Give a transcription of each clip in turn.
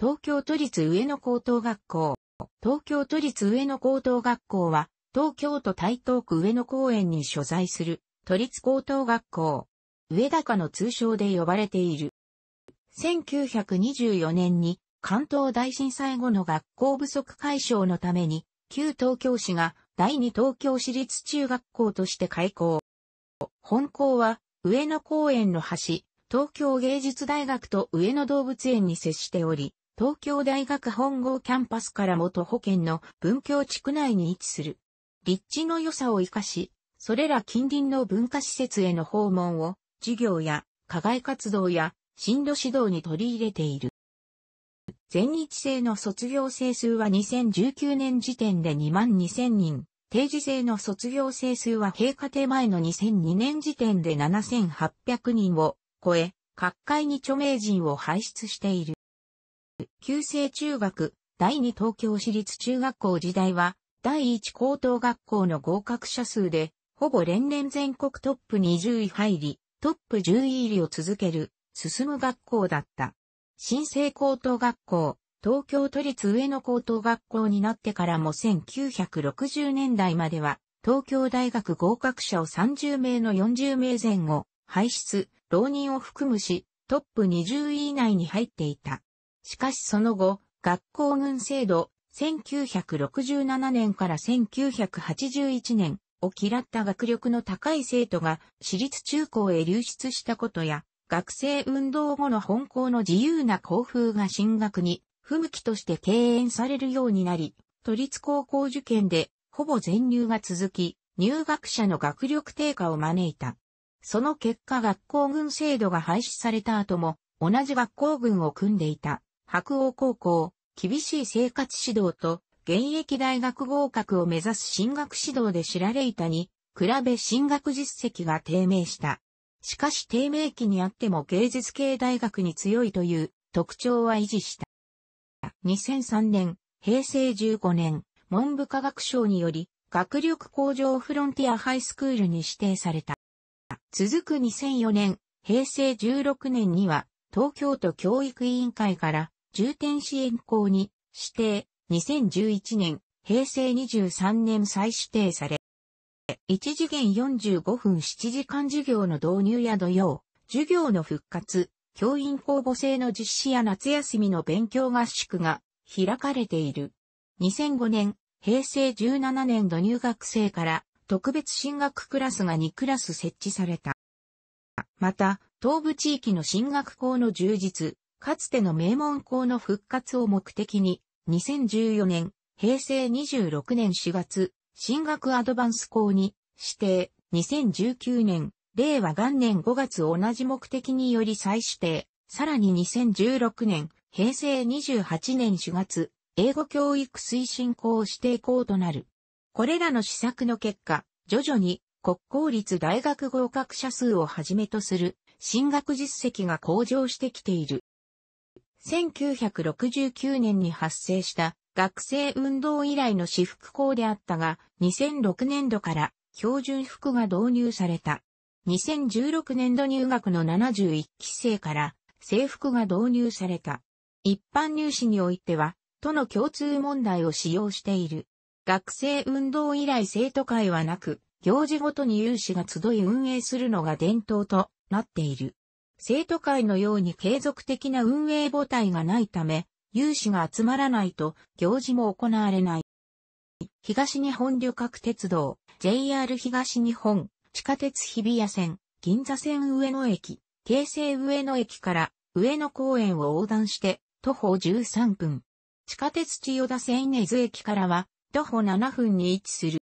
東京都立上野高等学校。東京都立上野高等学校は、東京都台東区上野公園に所在する、都立高等学校。上高の通称で呼ばれている。1924年に関東大震災後の学校不足解消のために、旧東京市が第二東京市立中学校として開校。本校は、上野公園の端、東京芸術大学と上野動物園に接しており、東京大学本郷キャンパスから元保険の文教地区内に位置する。立地の良さを活かし、それら近隣の文化施設への訪問を、授業や、課外活動や、進路指導に取り入れている。全日制の卒業生数は2019年時点で2万2000人。定時制の卒業生数は閉家庭前の2002年時点で7800人を超え、各界に著名人を輩出している。旧制中学、第二東京市立中学校時代は、第一高等学校の合格者数で、ほぼ連年全国トップ20位入り、トップ10位入りを続ける、進む学校だった。新生高等学校、東京都立上野高等学校になってからも1960年代までは、東京大学合格者を30名の40名前後、排出、浪人を含むし、トップ20位以内に入っていた。しかしその後、学校軍制度、1967年から1981年を嫌った学力の高い生徒が私立中高へ流出したことや、学生運動後の本校の自由な校風が進学に不向きとして敬遠されるようになり、都立高校受験でほぼ全入が続き、入学者の学力低下を招いた。その結果学校軍制度が廃止された後も同じ学校軍を組んでいた。白鸚高校、厳しい生活指導と、現役大学合格を目指す進学指導で知られいたに、比べ進学実績が低迷した。しかし低迷期にあっても芸術系大学に強いという特徴は維持した。2003年、平成15年、文部科学省により、学力向上フロンティアハイスクールに指定された。続く2004年、平成16年には、東京都教育委員会から重点支援校に指定、2011年、平成23年再指定され、1次元45分7時間授業の導入や土曜、授業の復活、教員公募制の実施や夏休みの勉強合宿が開かれている。2005年、平成17年度入学生から特別進学クラスが2クラス設置された。また、東部地域の進学校の充実、かつての名門校の復活を目的に、2014年、平成26年4月、進学アドバンス校に指定、2019年、令和元年5月同じ目的により再指定、さらに2016年、平成28年4月、英語教育推進校指定校となる。これらの施策の結果、徐々に国公立大学合格者数をはじめとする進学実績が向上してきている。1969年に発生した学生運動以来の私服校であったが、2006年度から標準服が導入された。2016年度入学の71期生から制服が導入された。一般入試においては、との共通問題を使用している。学生運動以来生徒会はなく、行事ごとに有志が集い運営するのが伝統となっている。生徒会のように継続的な運営母体がないため、有志が集まらないと行事も行われない。東日本旅客鉄道、JR 東日本、地下鉄日比谷線、銀座線上野駅、京成上野駅から上野公園を横断して徒歩13分。地下鉄千代田線根津駅からは徒歩7分に位置する。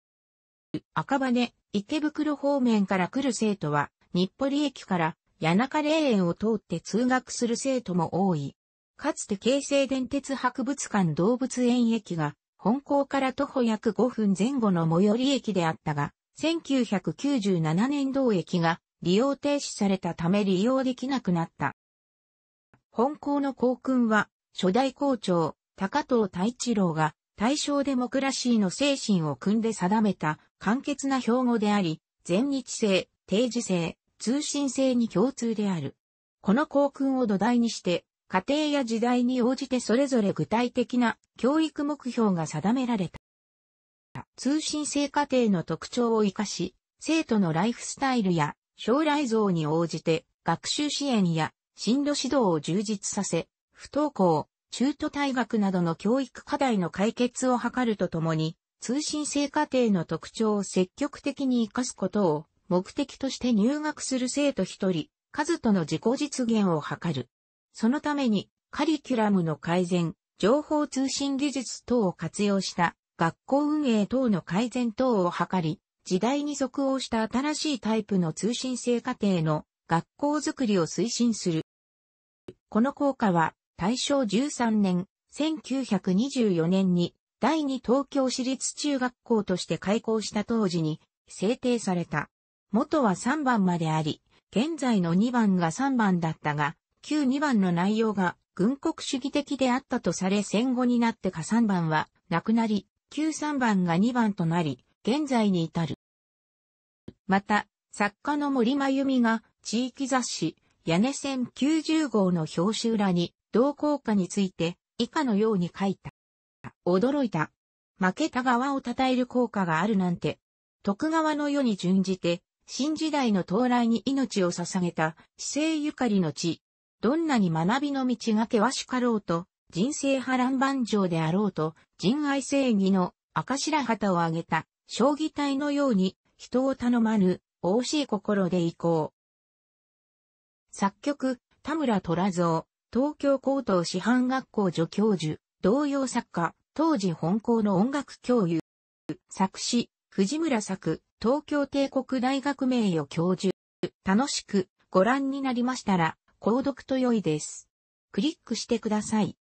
赤羽、池袋方面から来る生徒は、日暮里駅から谷中霊園を通って通学する生徒も多い。かつて京成電鉄博物館動物園駅が本校から徒歩約5分前後の最寄り駅であったが、1997年同駅が利用停止されたため利用できなくなった。本校の校訓は、初代校長、高藤太一郎が、大正デモクラシーの精神を組んで定めた、簡潔な標語であり、全日制、定時制、通信性に共通である。この校訓を土台にして、家庭や時代に応じてそれぞれ具体的な教育目標が定められた。通信制課程の特徴を活かし、生徒のライフスタイルや将来像に応じて学習支援や進路指導を充実させ、不登校、中途退学などの教育課題の解決を図るとともに、通信制課程の特徴を積極的に活かすことを目的として入学する生徒一人、数との自己実現を図る。そのために、カリキュラムの改善、情報通信技術等を活用した学校運営等の改善等を図り、時代に即応した新しいタイプの通信制課程の学校づくりを推進する。この効果は大正13年、1924年に第二東京市立中学校として開校した当時に制定された。元は3番まであり、現在の2番が3番だったが、旧2番の内容が軍国主義的であったとされ戦後になってか3番はなくなり、旧3番が2番となり、現在に至る。また、作家の森真由美が地域雑誌、屋根線90号の表紙裏に、同効果について以下のように書いた。驚いた。負けた側を称える効果があるなんて、徳川の世に準じて新時代の到来に命を捧げた、姿勢ゆかりの地。どんなに学びの道が険しかろうと、人生波乱万丈であろうと、人愛正義の赤白旗を挙げた、将棋隊のように、人を頼まぬ、惜しい心で行こう。作曲、田村虎蔵、東京高等師範学校助教授、童謡作家、当時本校の音楽教諭。作詞、藤村作、東京帝国大学名誉教授。楽しくご覧になりましたら、購読と良いです。クリックしてください。